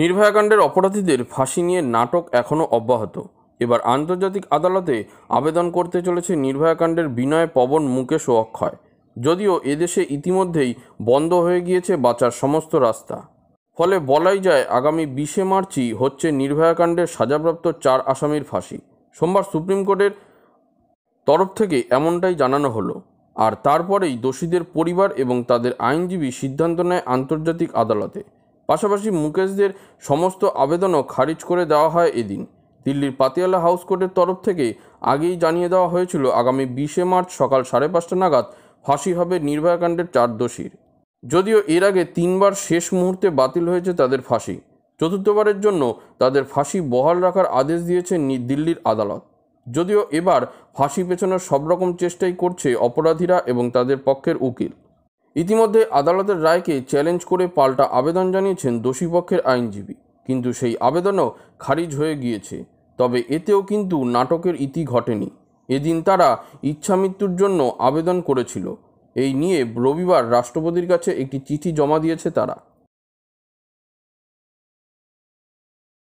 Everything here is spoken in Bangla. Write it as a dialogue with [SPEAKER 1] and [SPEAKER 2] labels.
[SPEAKER 1] নির্ভয়াকাণ্ডের অপরাধীদের ফাঁসি নিয়ে নাটক এখনও অব্যাহত এবার আন্তর্জাতিক আদালতে আবেদন করতে চলেছে নির্ভয়াকাণ্ডের বিনয় পবন মুকেশ ও অক্ষয় যদিও এদেশে ইতিমধ্যেই বন্ধ হয়ে গিয়েছে বাঁচার সমস্ত রাস্তা ফলে বলাই যায় আগামী বিশে মার্চই হচ্ছে নির্ভয়াকাণ্ডের সাজাপ্রাপ্ত চার আসামির ফাঁসি সোমবার সুপ্রিম কোর্টের তরফ থেকে এমনটাই জানানো হলো আর তারপরেই দোষীদের পরিবার এবং তাদের আইনজীবী সিদ্ধান্ত নেয় আন্তর্জাতিক আদালতে পাশাপাশি মুকেশদের সমস্ত আবেদনও খারিজ করে দেওয়া হয় এদিন দিল্লির পাতিয়ালা হাউস কোর্টের তরফ থেকে আগেই জানিয়ে দেওয়া হয়েছিল আগামী বিশে মার্চ সকাল সাড়ে পাঁচটা নাগাদ ফাঁসি হবে নির্ভয়াকাণ্ডের চার দোষীর যদিও এর আগে তিনবার শেষ মুহূর্তে বাতিল হয়েছে তাদের ফাঁসি চতুর্থবারের জন্য তাদের ফাঁসি বহাল রাখার আদেশ দিয়েছে দিল্লির আদালত যদিও এবার ফাঁসি পেছানোর সব রকম চেষ্টাই করছে অপরাধীরা এবং তাদের পক্ষের উকিল ইতিমধ্যে আদালতের রায়কে চ্যালেঞ্জ করে পাল্টা আবেদন জানিয়েছেন দোষী পক্ষের আইনজীবী কিন্তু সেই আবেদনও খারিজ হয়ে গিয়েছে তবে এতেও কিন্তু নাটকের ইতি ঘটেনি এদিন তারা ইচ্ছামৃত্যুর জন্য আবেদন করেছিল এই নিয়ে রবিবার রাষ্ট্রপতির কাছে একটি চিঠি জমা দিয়েছে তারা